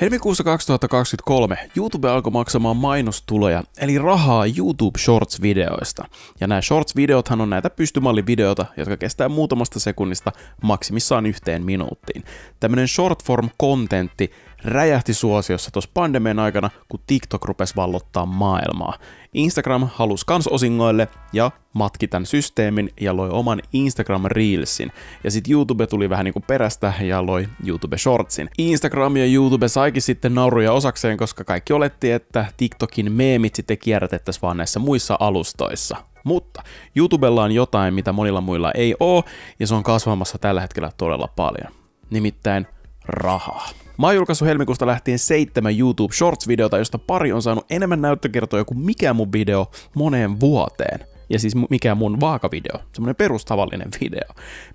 Helmikuussa 2023 YouTube alkoi maksamaan mainostuloja, eli rahaa YouTube Shorts-videoista. Ja nämä Shorts-videothan on näitä pystymallivideoita, jotka kestää muutamasta sekunnista maksimissaan yhteen minuuttiin. Tämmönen short form kontentti räjähti suosiossa tuossa pandemian aikana, kun TikTok rupesi vallottaa maailmaa. Instagram halusi kans osingoille ja matki tämän systeemin ja loi oman Instagram Reelsin. Ja sitten YouTube tuli vähän niinku perästä ja loi YouTube Shortsin. Instagram ja YouTube saikin sitten nauruja osakseen, koska kaikki oletti, että TikTokin meemit sitten kierrätettäisiin vaan näissä muissa alustoissa. Mutta YouTubella on jotain, mitä monilla muilla ei oo, ja se on kasvamassa tällä hetkellä todella paljon. Nimittäin rahaa. Mä oon julkaissut helmikuusta lähtien seitsemän YouTube Shorts-videota, josta pari on saanut enemmän näyttökertoja kuin mikä mun video moneen vuoteen ja siis mikä mun vaakavideo, semmonen perustavallinen video.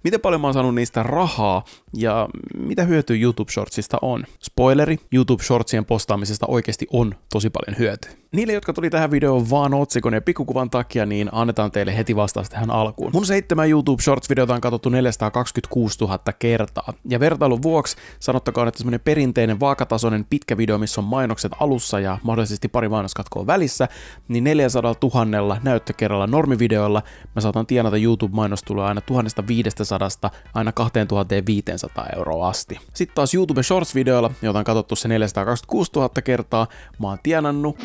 Miten paljon mä oon saanut niistä rahaa ja mitä hyötyä YouTube Shortsista on? Spoileri, YouTube Shortsien postaamisesta oikeasti on tosi paljon hyötyä. Niille, jotka tuli tähän videoon vaan otsikon ja pikkukuvan takia, niin annetaan teille heti vastaus tähän alkuun. Mun seitsemän YouTube Shorts-videota on katsottu 426 000 kertaa. Ja vertailun vuoksi sanottakoon, että semmonen perinteinen vaakatasoinen pitkä video, missä on mainokset alussa ja mahdollisesti pari mainoskatkoa välissä, niin 400 000 näyttökerralla normivideoilla mä saatan tienata YouTube-mainostuloa aina 1500 aina 2500 euroa asti. Sitten taas YouTube Shorts-videoilla, jota on katsottu se 426 000 kertaa, mä oon tienannut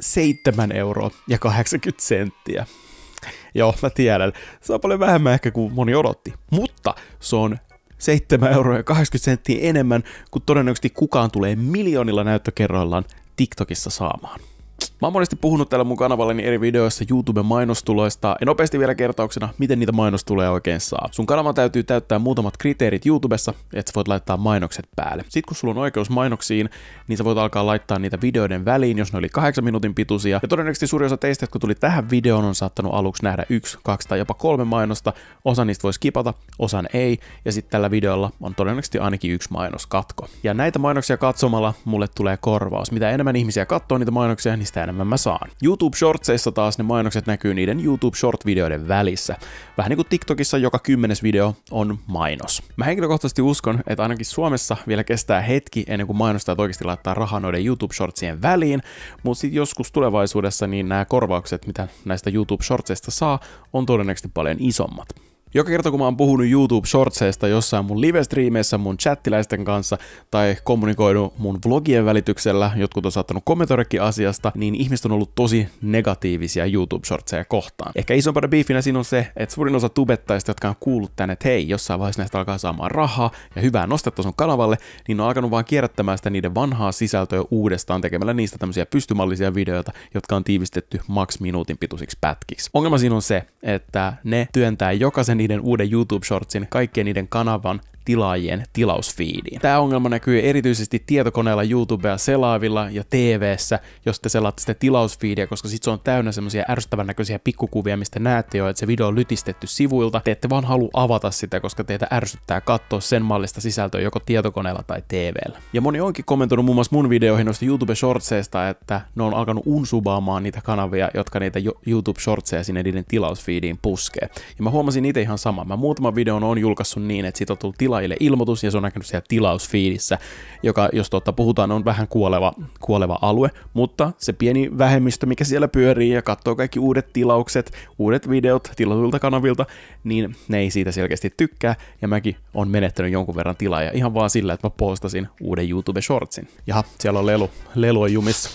7 euroa ja 80 senttiä. Joo, mä tiedän. Se on paljon vähemmän ehkä kuin moni odotti. Mutta se on 7 euroa ja 80 senttiä enemmän kuin todennäköisesti kukaan tulee miljoonilla näyttökerroillaan TikTokissa saamaan. Mä oon monesti puhunut täällä mun kanavallani eri videoissa YouTuben mainostuloista ja nopeasti vielä kertauksena, miten niitä mainostuloja oikein saa. Sun kanava täytyy täyttää muutamat kriteerit YouTubessa, että sä voit laittaa mainokset päälle. Sitten kun sulla on oikeus mainoksiin, niin sä voit alkaa laittaa niitä videoiden väliin, jos ne oli kahdeksan minuutin pituisia. Ja todennäköisesti suurin osa teistä, jotka tuli tähän videoon, on saattanut aluksi nähdä yksi, kaksi tai jopa kolme mainosta. Osa niistä voi skipata, osan ei, ja sitten tällä videolla on todennäköisesti ainakin yksi mainoskatko. Ja näitä mainoksia katsomalla mulle tulee korvaus. Mitä enemmän ihmisiä katsoo niitä mainoksia, niin sitä enemmän mä saan. YouTube Shortseissa taas ne mainokset näkyy niiden YouTube Short-videoiden välissä. Vähän niin kuin TikTokissa joka kymmenes video on mainos. Mä henkilökohtaisesti uskon, että ainakin Suomessa vielä kestää hetki ennen kuin mainostajat oikeasti laittaa rahaa noiden YouTube Shortsien väliin, mutta sitten joskus tulevaisuudessa niin nämä korvaukset, mitä näistä YouTube Shortseista saa, on todennäköisesti paljon isommat. Joka kerta kun mä oon puhunut YouTube Shortseista jossain mun live streameissä mun chattiläisten kanssa tai kommunikoinut mun vlogien välityksellä, jotkut on saattanut kommentoidakin asiasta, niin ihmiset on ollut tosi negatiivisia YouTube Shortseja kohtaan. Ehkä isompana biifinä siinä on se, että suurin osa tubettajista, jotka on kuullut tänne, että hei, jossain vaiheessa näistä alkaa saamaan rahaa ja hyvää nostetta sun kanavalle, niin on alkanut vaan kierrättämään sitä niiden vanhaa sisältöä uudestaan tekemällä niistä tämmöisiä pystymallisia videoita, jotka on tiivistetty maks minuutin pituisiksi pätkiksi. Ongelma siinä on se, että ne työntää jokaisen niiden uuden YouTube-shortsin, kaikkien niiden kanavan tilaajien tilausfiidiin. Tämä ongelma näkyy erityisesti tietokoneella YouTubea selaavilla ja tv jos te selaatte sitä tilausfiidiä, koska sit se on täynnä semmoisia ärsyttävän näköisiä pikkukuvia, mistä näette jo, että se video on lytistetty sivuilta. Te ette vaan halua avata sitä, koska teitä ärsyttää katsoa sen mallista sisältöä joko tietokoneella tai TVllä. Ja moni onkin kommentoinut muun muassa mun videoihin noista YouTube Shortseista, että ne on alkanut unsubaamaan niitä kanavia, jotka niitä YouTube Shortseja sinne niiden tilausfiidiin puskee. Ja mä huomasin itse ihan sama. Mä muutama videon on julkaissut niin, että siitä on tullut tilaajille ilmoitus, ja se on näkynyt siellä tilausfiidissä, joka, jos totta puhutaan, on vähän kuoleva, kuoleva alue, mutta se pieni vähemmistö, mikä siellä pyörii ja katsoo kaikki uudet tilaukset, uudet videot tilatuilta kanavilta, niin ne ei siitä selkeästi tykkää, ja mäkin on menettänyt jonkun verran tilaajia ihan vaan sillä, että mä postasin uuden YouTube Shortsin. Jaha, siellä on lelu, lelu on jumissa.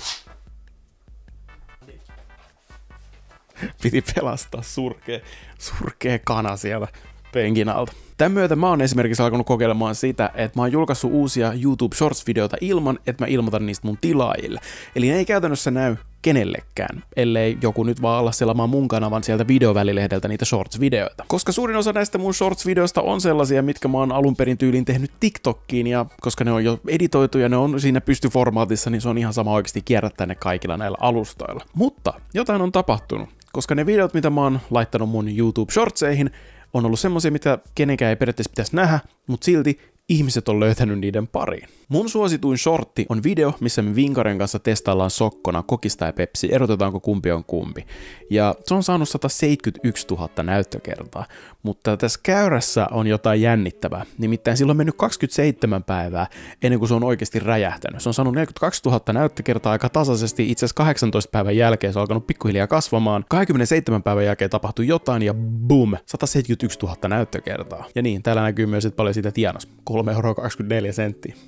Piti pelastaa surkea, surkea kana siellä penkin alta. Tämän myötä mä oon esimerkiksi alkanut kokeilemaan sitä, että mä oon julkaissut uusia YouTube Shorts-videoita ilman, että mä ilmoitan niistä mun tilaajille. Eli ne ei käytännössä näy kenellekään, ellei joku nyt vaan alla selamaan mun kanavan sieltä videovälilehdeltä niitä shorts-videoita. Koska suurin osa näistä mun shorts-videoista on sellaisia, mitkä mä oon alun perin tyyliin tehnyt TikTokkiin, ja koska ne on jo editoitu ja ne on siinä pystyformaatissa, niin se on ihan sama oikeasti kierrättää ne kaikilla näillä alustoilla. Mutta jotain on tapahtunut koska ne videot, mitä mä oon laittanut mun YouTube Shortseihin, on ollut semmoisia, mitä kenenkään ei periaatteessa pitäisi nähdä, mutta silti ihmiset on löytänyt niiden pariin. Mun suosituin shortti on video, missä me Vinkaren kanssa testaillaan sokkona kokista ja pepsi, erotetaanko kumpi on kumpi. Ja se on saanut 171 000 näyttökertaa, mutta tässä käyrässä on jotain jännittävää. Nimittäin sillä on mennyt 27 päivää ennen kuin se on oikeasti räjähtänyt. Se on saanut 42 000 näyttökertaa aika tasaisesti, itse asiassa 18 päivän jälkeen se on alkanut pikkuhiljaa kasvamaan. 27 päivän jälkeen tapahtui jotain ja boom, 171 000 näyttökertaa. Ja niin, täällä näkyy myös, että paljon siitä tienas. 3,24 euroa.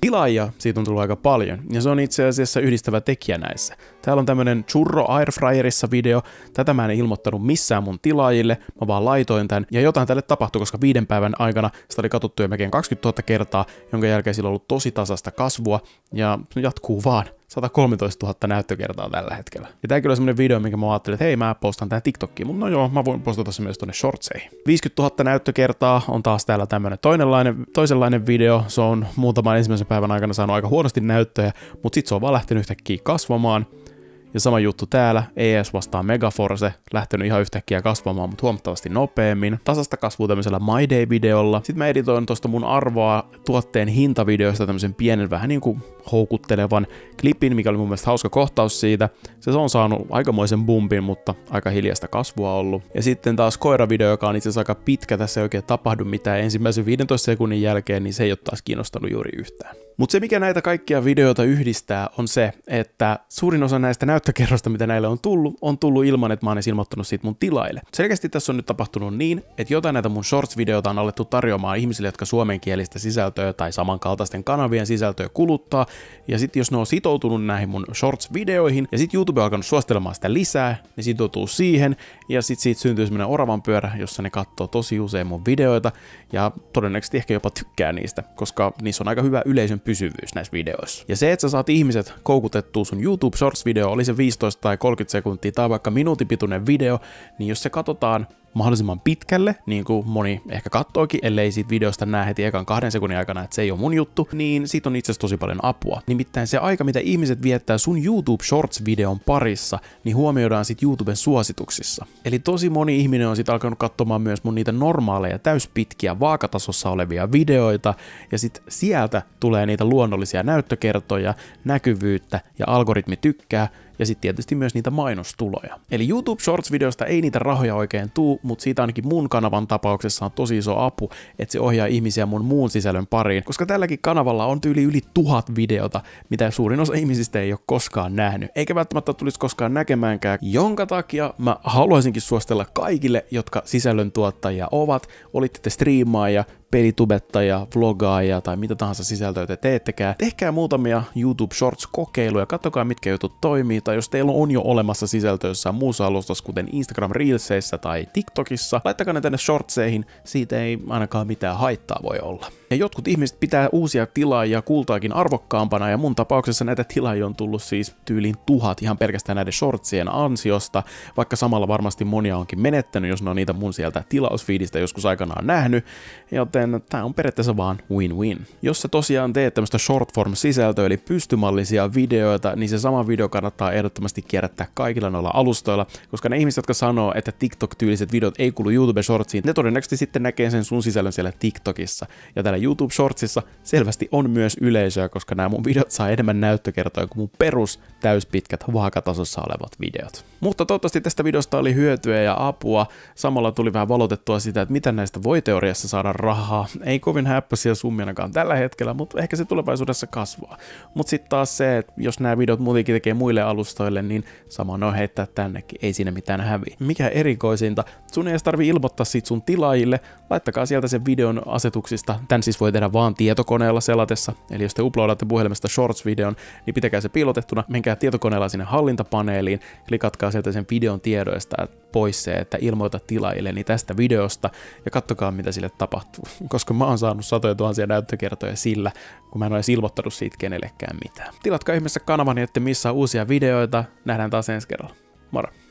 Tilaajia siitä on tullut aika paljon, ja se on itse asiassa yhdistävä tekijä näissä. Täällä on tämmönen Churro Airfryerissa video, tätä mä en ilmoittanut missään mun tilaajille, mä vaan laitoin tän, ja jotain tälle tapahtui, koska viiden päivän aikana sitä oli katsottu jo melkein 20 000 kertaa, jonka jälkeen sillä on ollut tosi tasasta kasvua, ja jatkuu vaan. 113 000 näyttökertaa tällä hetkellä. Ja tää kyllä on semmonen video, minkä mä ajattelin, että hei mä postan tää TikTokkiin, mutta no joo, mä voin postata se myös tonne shortseihin. 50 000 näyttökertaa on taas täällä tämmönen toinenlainen, toisenlainen video, se on muutaman ensimmäisen päivän aikana saanut aika huonosti näyttöjä, mutta sit se on vaan lähtenyt yhtäkkiä kasvamaan, ja sama juttu täällä, ES vastaa Megaforce, lähtenyt ihan yhtäkkiä kasvamaan, mutta huomattavasti nopeammin. Tasasta kasvua tämmöisellä My Day-videolla. Sitten mä editoin tuosta mun arvoa tuotteen hintavideosta tämmöisen pienen vähän niinku houkuttelevan klipin, mikä oli mun mielestä hauska kohtaus siitä. Se on saanut aikamoisen bumpin, mutta aika hiljaista kasvua ollut. Ja sitten taas koiravideo, joka on itse asiassa aika pitkä, tässä ei oikein tapahdu mitään ensimmäisen 15 sekunnin jälkeen, niin se ei ole taas kiinnostanut juuri yhtään. Mutta se, mikä näitä kaikkia videoita yhdistää, on se, että suurin osa näistä näyttökerrosta, mitä näille on tullut, on tullut ilman, että mä oon ilmoittanut siitä mun tilaille. Selkeästi tässä on nyt tapahtunut niin, että jotain näitä mun shorts-videoita on alettu tarjoamaan ihmisille, jotka suomenkielistä sisältöä tai samankaltaisten kanavien sisältöä kuluttaa, ja sitten jos ne on sitoutunut näihin mun shorts-videoihin, ja sitten YouTube on alkanut suostelemaan sitä lisää, niin sitoutuu siihen, ja sitten siitä syntyy semmoinen oravan pyörä, jossa ne katsoo tosi usein mun videoita, ja todennäköisesti ehkä jopa tykkää niistä, koska niissä on aika hyvä yleisön pysyvyys näissä videoissa. Ja se, että sä saat ihmiset koukutettua sun YouTube Shorts-video, oli se 15 tai 30 sekuntia tai vaikka minuutin pituinen video, niin jos se katsotaan mahdollisimman pitkälle, niin kuin moni ehkä kattoikin, ellei siitä videosta näe heti ekan kahden sekunnin aikana, että se ei ole mun juttu, niin siitä on itse asiassa tosi paljon apua. Nimittäin se aika, mitä ihmiset viettää sun YouTube Shorts-videon parissa, niin huomioidaan sit YouTuben suosituksissa. Eli tosi moni ihminen on sit alkanut katsomaan myös mun niitä normaaleja, täyspitkiä, vaakatasossa olevia videoita, ja sit sieltä tulee niitä luonnollisia näyttökertoja, näkyvyyttä ja algoritmi tykkää, ja sitten tietysti myös niitä mainostuloja. Eli YouTube Shorts-videosta ei niitä rahoja oikein tuu, mutta siitä ainakin mun kanavan tapauksessa on tosi iso apu, että se ohjaa ihmisiä mun muun sisällön pariin, koska tälläkin kanavalla on tyyli yli tuhat videota, mitä suurin osa ihmisistä ei ole koskaan nähnyt, eikä välttämättä tulisi koskaan näkemäänkään, jonka takia mä haluaisinkin suostella kaikille, jotka sisällöntuottajia ovat, olitte te striimaaja, pelitubettaja, vlogaaja tai mitä tahansa sisältöä te teettekään, tehkää muutamia YouTube Shorts-kokeiluja, katsokaa mitkä jutut toimii, tai jos teillä on jo olemassa sisältöissä muussa alustassa, kuten Instagram Reelsissä tai TikTokissa, laittakaa ne tänne shortseihin, siitä ei ainakaan mitään haittaa voi olla. Ja jotkut ihmiset pitää uusia tilaajia kultaakin arvokkaampana, ja mun tapauksessa näitä tilaajia on tullut siis tyyliin tuhat ihan pelkästään näiden shortsien ansiosta, vaikka samalla varmasti monia onkin menettänyt, jos ne on niitä mun sieltä tilausfiidistä joskus aikanaan nähnyt, joten tää on periaatteessa vaan win-win. Jos sä tosiaan teet tämmöistä shortform-sisältöä, eli pystymallisia videoita, niin se sama video kannattaa ehdottomasti kierrättää kaikilla noilla alustoilla, koska ne ihmiset, jotka sanoo, että TikTok-tyyliset videot ei kuulu YouTube Shortsiin, ne todennäköisesti sitten näkee sen sun sisällön siellä TikTokissa, ja tällä YouTube Shortsissa selvästi on myös yleisöä, koska nämä mun videot saa enemmän näyttökertoja kuin mun perus täyspitkät vaakatasossa olevat videot. Mutta toivottavasti tästä videosta oli hyötyä ja apua. Samalla tuli vähän valotettua sitä, että mitä näistä voi teoriassa saada rahaa. Ei kovin häppäisiä summianakaan tällä hetkellä, mutta ehkä se tulevaisuudessa kasvaa. Mutta sitten taas se, että jos nämä videot muutenkin tekee muille alustoille, niin sama on no heittää tännekin. Ei siinä mitään häviä. Mikä erikoisinta, sun ei edes tarvi ilmoittaa siitä sun tilaajille. Laittakaa sieltä sen videon asetuksista tän siis voi tehdä vaan tietokoneella selatessa, eli jos te uploadatte puhelimesta Shorts-videon, niin pitäkää se piilotettuna, menkää tietokoneella sinne hallintapaneeliin, klikatkaa sieltä sen videon tiedoista pois se, että ilmoita tilaajilleni tästä videosta, ja katsokaa mitä sille tapahtuu, koska mä oon saanut satoja tuhansia näyttökertoja sillä, kun mä en ole edes ilmoittanut siitä kenellekään mitään. Tilatkaa ihmeessä kanavani, niin että ette missaa uusia videoita, nähdään taas ensi kerralla. Moro!